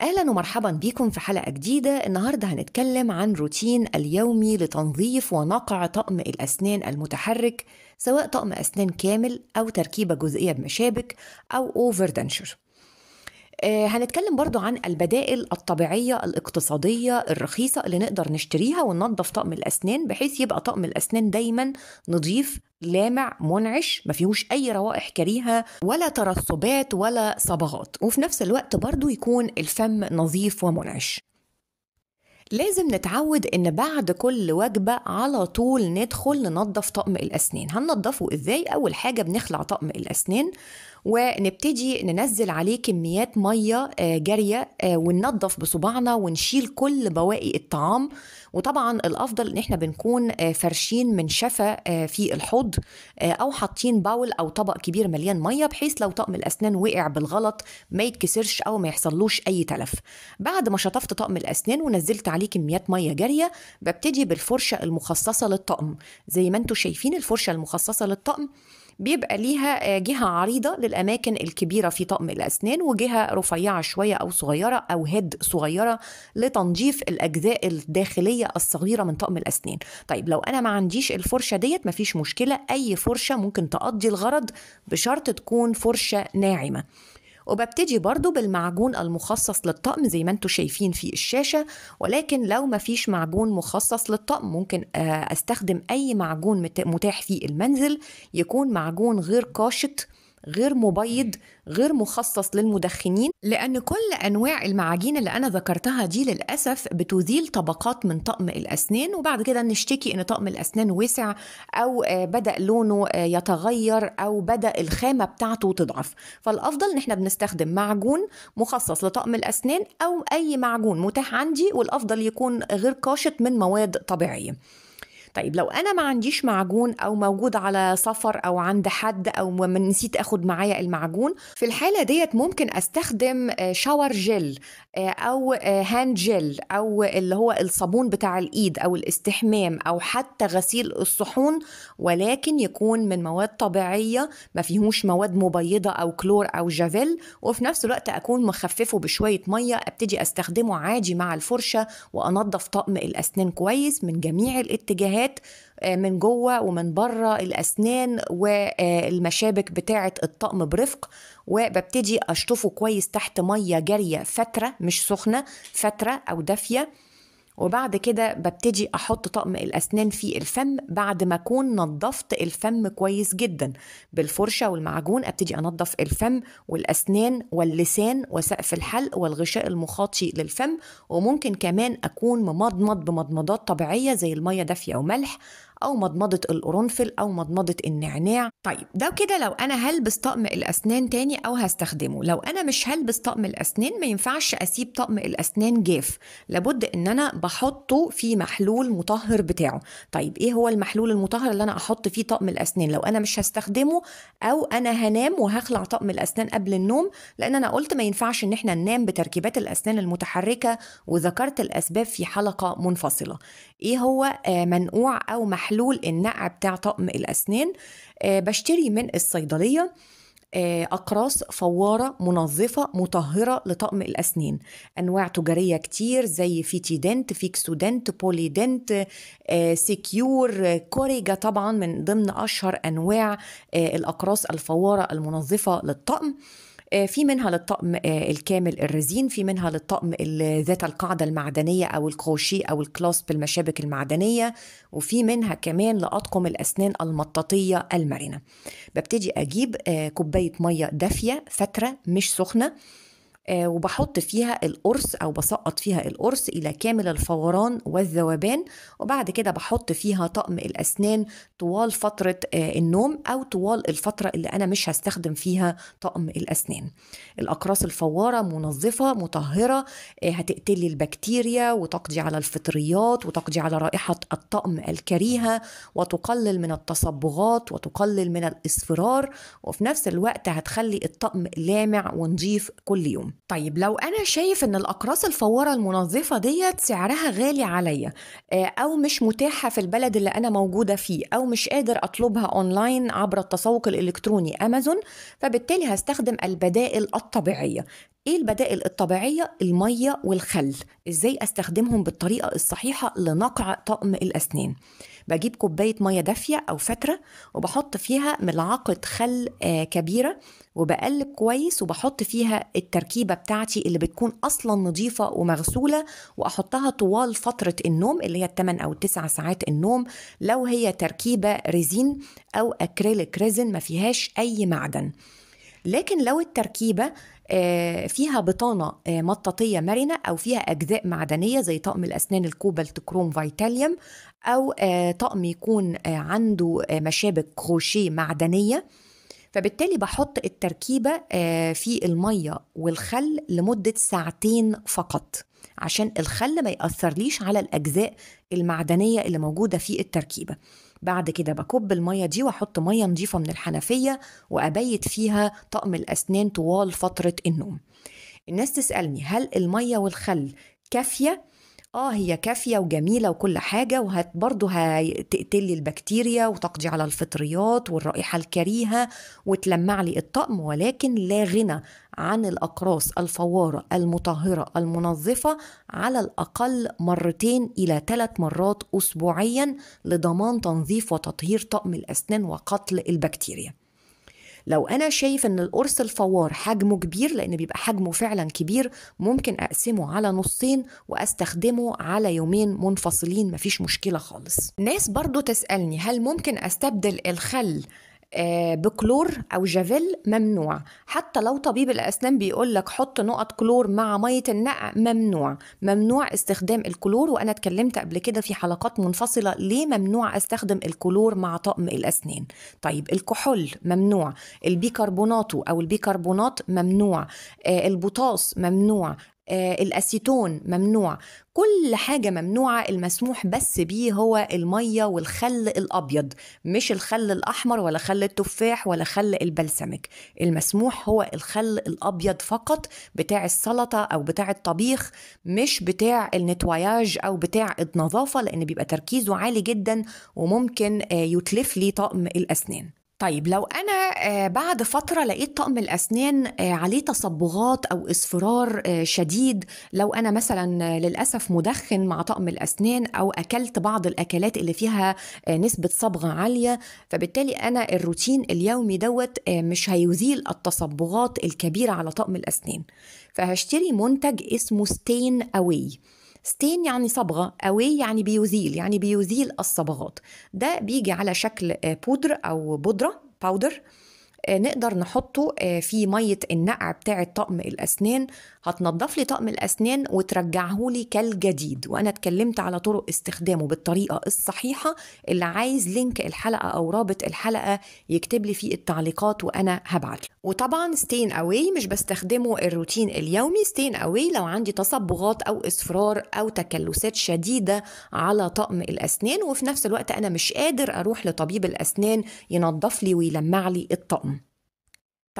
اهلا ومرحبا بيكم في حلقه جديده النهارده هنتكلم عن روتين اليومي لتنظيف ونقع طقم الاسنان المتحرك سواء طقم اسنان كامل او تركيبه جزئيه بمشابك او اوفر دنشر آه، هنتكلم برضو عن البدائل الطبيعية الاقتصادية الرخيصة اللي نقدر نشتريها وننظف طقم الأسنان بحيث يبقى طقم الأسنان دايما نضيف لامع منعش ما فيهوش اي روائح كريهه ولا ترسبات ولا صبغات وفي نفس الوقت برضو يكون الفم نظيف ومنعش لازم نتعود ان بعد كل وجبه على طول ندخل ننظف طقم الاسنان هننضفه ازاي اول حاجه بنخلع طقم الاسنان ونبتدي ننزل عليه كميات ميه آه، جاريه آه، وننظف بصباعنا ونشيل كل بواقي الطعام وطبعا الافضل ان احنا بنكون آه، فرشين من شفا آه، في الحوض آه، او حاطين باول او طبق كبير مليان ميه بحيث لو طقم الاسنان وقع بالغلط ما يتكسرش او ما يحصلوش اي تلف بعد ما شطفت طقم الاسنان ونزلت عليه كميات ميه جاريه ببتدي بالفرشه المخصصه للطقم زي ما انتم شايفين الفرشه المخصصه للطقم بيبقى ليها آه، جهه عريضه للاماكن الكبيره في طقم الاسنان وجهه رفيعه شويه او صغيره او هيد صغيره لتنظيف الاجزاء الداخليه الصغيره من طقم الاسنان طيب لو انا ما عنديش الفرشه ديت مفيش مشكله اي فرشه ممكن تقضي الغرض بشرط تكون فرشه ناعمه وببتدي برضو بالمعجون المخصص للطقم زي ما انتم شايفين في الشاشة ولكن لو ما فيش معجون مخصص للطقم ممكن آه، استخدم اي معجون متاح في المنزل يكون معجون غير قاشط غير مبيض غير مخصص للمدخنين لأن كل أنواع المعاجين اللي أنا ذكرتها دي للأسف بتزيل طبقات من طقم الأسنان وبعد كده نشتكي إن طقم الأسنان وسع أو آه، بدأ لونه آه، يتغير أو بدأ الخامة بتاعته تضعف فالأفضل إن إحنا بنستخدم معجون مخصص لطقم الأسنان أو أي معجون متاح عندي والأفضل يكون غير كاشط من مواد طبيعية طيب لو انا ما عنديش معجون او موجود على سفر او عند حد او ما نسيت اخد معايا المعجون في الحاله ديت ممكن استخدم شاور آه، جل آه، او هاند آه، جل او اللي هو الصابون بتاع الايد او الاستحمام او حتى غسيل الصحون ولكن يكون من مواد طبيعيه ما فيهوش مواد مبيضه او كلور او جافيل وفي نفس الوقت اكون مخففه بشويه ميه ابتدي استخدمه عادي مع الفرشه وانضف طقم الاسنان كويس من جميع الاتجاهات الاتجاهات آه، من جوه ومن بره الاسنان والمشابك بتاعه الطقم برفق وببتدي اشطفه كويس تحت ميه جاريه فتره مش سخنه فتره او دافيه وبعد كده ببتدي احط طقم الاسنان في الفم بعد ما اكون نظفت الفم كويس جدا بالفرشه والمعجون ابتدي انظف الفم والاسنان واللسان وسقف الحلق والغشاء المخاطي للفم وممكن كمان اكون ممضمض بمضمضات طبيعيه زي الميه دافيه وملح او مضمضه القرنفل او مضمضه النعناع طيب ده كده لو انا هلبس طقم الاسنان تاني او هستخدمه لو انا مش هلبس طقم الاسنان ما ينفعش اسيب طقم الاسنان جاف لابد ان انا بحطه في محلول مطهر بتاعه طيب ايه هو المحلول المطهر اللي انا احط فيه طقم الاسنان لو انا مش هستخدمه او انا هنام وهخلع طقم الاسنان قبل النوم لان انا قلت ما ينفعش ان احنا ننام بتركيبات الاسنان المتحركه وذكرت الاسباب في حلقه منفصله ايه هو آه، منقوع او محلول محلول النقع بتاع طقم الأسنان آه، بشتري من الصيدلية آه، أقراص فوارة منظفة مطهرة لطقم الأسنان أنواع تجارية كتير زي فيتي دنت فيكسو دنت بولي دنت آه، سيكيور كوريجا طبعا من ضمن أشهر أنواع الأقراص الفوارة المنظفة للطقم آه، في منها للطقم آه، الكامل الرزين في منها للطقم ذات القاعدة المعدنية أو الكروشيه أو الكلاسب المشابك المعدنية وفي منها كمان لأطقم الأسنان المطاطية المرنة ببتدي أجيب آه، كوباية مية دافية فترة مش سخنة آه، وبحط فيها القرص أو بسقط فيها القرص إلى كامل الفوران والذوبان وبعد كده بحط فيها طقم الأسنان طوال فترة آه، النوم أو طوال الفترة اللي أنا مش هستخدم فيها طقم الأسنان الأقراص الفوارة منظفة مطهرة آه، هتقتلي البكتيريا وتقضي على الفطريات وتقضي على رائحة الطقم الكريهة وتقلل من التصبغات وتقلل من الإصفرار وفي نفس الوقت هتخلي الطقم لامع ونظيف كل يوم طيب لو انا شايف ان الاقراص الفواره المنظفه ديت سعرها غالي عليا آه، او مش متاحه في البلد اللي انا موجوده فيه او مش قادر اطلبها اونلاين عبر التسوق الالكتروني امازون فبالتالي هستخدم البدائل الطبيعيه ايه البدائل الطبيعيه الميه والخل ازاي استخدمهم بالطريقه الصحيحه لنقع طقم الاسنان بجيب كوبايه ميه دافيه او فتره وبحط فيها ملعقه خل آه، كبيره وبقلب كويس وبحط فيها التركيبه بتاعتي اللي بتكون اصلا نظيفه ومغسوله واحطها طوال فتره النوم اللي هي الثمان او التسع ساعات النوم لو هي تركيبه ريزين او اكريليك ريزن ما فيهاش اي معدن لكن لو التركيبه آه، فيها بطانه آه، مطاطيه مرنه او فيها اجزاء معدنيه زي طقم الاسنان الكوبالت كروم فيتاليوم او آه، طقم يكون عنده مشابك كروشيه معدنيه فبالتالي بحط التركيبه في الميه والخل لمده ساعتين فقط عشان الخل ما ياثرليش على الاجزاء المعدنيه اللي موجوده في التركيبه بعد كده بكب المية دي واحط مية نظيفة من الحنفية وأبيت فيها طقم الأسنان طوال فترة النوم الناس تسألني هل المية والخل كافية اه هي كافيه وجميله وكل حاجه وهت برضه هتقتل لي البكتيريا وتقضي على الفطريات والرائحه الكريهه وتلمع لي الطقم ولكن لا غنى عن الاقراص الفواره المطهره المنظفه على الاقل مرتين الى ثلاث مرات اسبوعيا لضمان تنظيف وتطهير طقم الاسنان وقتل البكتيريا لو انا شايف ان القرص الفوار حجمه كبير لان بيبقى حجمه فعلا كبير ممكن اقسمه على نصين واستخدمه على يومين منفصلين مفيش مشكله خالص ناس برضو تسالني هل ممكن استبدل الخل آه، بكلور او جافيل ممنوع حتى لو طبيب الاسنان بيقول لك حط نقط كلور مع ميه النقع ممنوع ممنوع استخدام الكلور وانا اتكلمت قبل كده في حلقات منفصله ليه ممنوع استخدم الكلور مع طقم الاسنان طيب الكحول ممنوع البيكربوناتو او البيكربونات ممنوع آه، البوتاس ممنوع آه، الاسيتون ممنوع كل حاجة ممنوعة المسموح بس بيه هو المية والخل الأبيض مش الخل الأحمر ولا خل التفاح ولا خل البلسمك المسموح هو الخل الأبيض فقط بتاع السلطة أو بتاع الطبيخ مش بتاع النتواياج أو بتاع النظافة لأن بيبقى تركيزه عالي جدا وممكن آه، يتلف لي طقم الأسنان طيب لو انا آه، بعد فتره لقيت طقم الاسنان آه، عليه تصبغات او اصفرار آه، شديد لو انا مثلا للاسف مدخن مع طقم الاسنان او اكلت بعض الاكلات اللي فيها نسبه صبغه عاليه فبالتالي انا الروتين اليومي دوت مش هيزيل التصبغات الكبيره على طقم الاسنان فهشتري منتج اسمه ستين اواي ستين يعني صبغة أوي يعني بيزيل يعني بيزيل الصبغات ده بيجي على شكل آه، بودر أو بودرة باودر آه، نقدر نحطه آه، في ميه النقع بتاعه طقم الاسنان هتنضف لي طقم الاسنان وترجعه لي كالجديد وانا اتكلمت على طرق استخدامه بالطريقه الصحيحه اللي عايز لينك الحلقه او رابط الحلقه يكتب لي فيه التعليقات وانا هبعت وطبعا ستين اواي مش بستخدمه الروتين اليومي ستين اواي لو عندي تصبغات او اصفرار او تكلسات شديده على طقم الاسنان وفي نفس الوقت انا مش قادر اروح لطبيب الاسنان ينظف لي ويلمع لي الطقم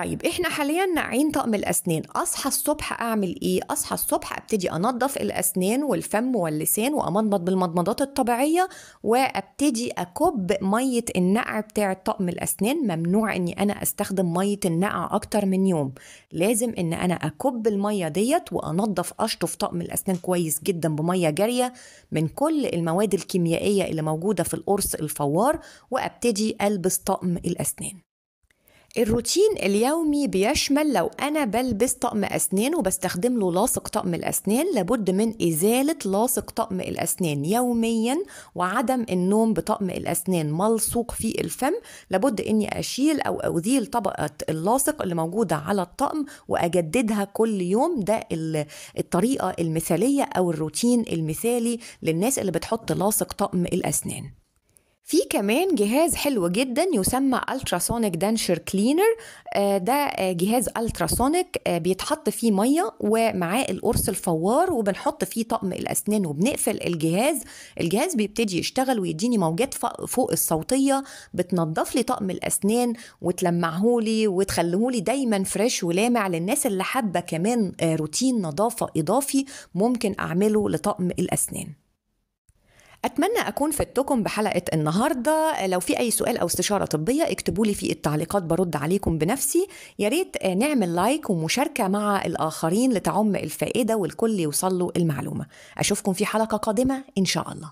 طيب احنا حاليا ناعين طقم الاسنان اصحى الصبح اعمل ايه اصحى الصبح ابتدي انظف الاسنان والفم واللسان وامضمض بالمضمضات الطبيعيه وابتدي اكب ميه النقع بتاع طقم الاسنان ممنوع اني انا استخدم ميه النقع اكتر من يوم لازم ان انا اكب الميه ديت وانظف اشطف طقم الاسنان كويس جدا بميه جاريه من كل المواد الكيميائيه اللي موجوده في القرص الفوار وابتدي البس طقم الاسنان الروتين اليومي بيشمل لو أنا بلبس طقم أسنان وبستخدم له لاصق طقم الأسنان لابد من إزالة لاصق طقم الأسنان يوميا وعدم النوم بطقم الأسنان ملصوق في الفم لابد إني أشيل أو أذيل طبقة اللاصق اللي موجودة على الطقم وأجددها كل يوم ده الطريقة المثالية أو الروتين المثالي للناس اللي بتحط لاصق طقم الأسنان في كمان جهاز حلو جدا يسمى التراسونيك دانشر كلينر ده آه، جهاز التراسونيك آه، بيتحط فيه ميه ومعاه القرص الفوار وبنحط فيه طقم الاسنان وبنقفل الجهاز الجهاز بيبتدي يشتغل ويديني موجات فوق الصوتيه بتنضف لي طقم الاسنان وتلمعهولي وتخليهولي دايما فريش ولامع للناس اللي حابه كمان آه، روتين نظافه اضافي ممكن اعمله لطقم الاسنان أتمنى أكون فدتكم بحلقة النهاردة لو في أي سؤال أو استشارة طبية اكتبوا لي في التعليقات برد عليكم بنفسي يا ريت آه، نعمل لايك ومشاركة مع الآخرين لتعم الفائدة والكل يوصل له المعلومة أشوفكم في حلقة قادمة إن شاء الله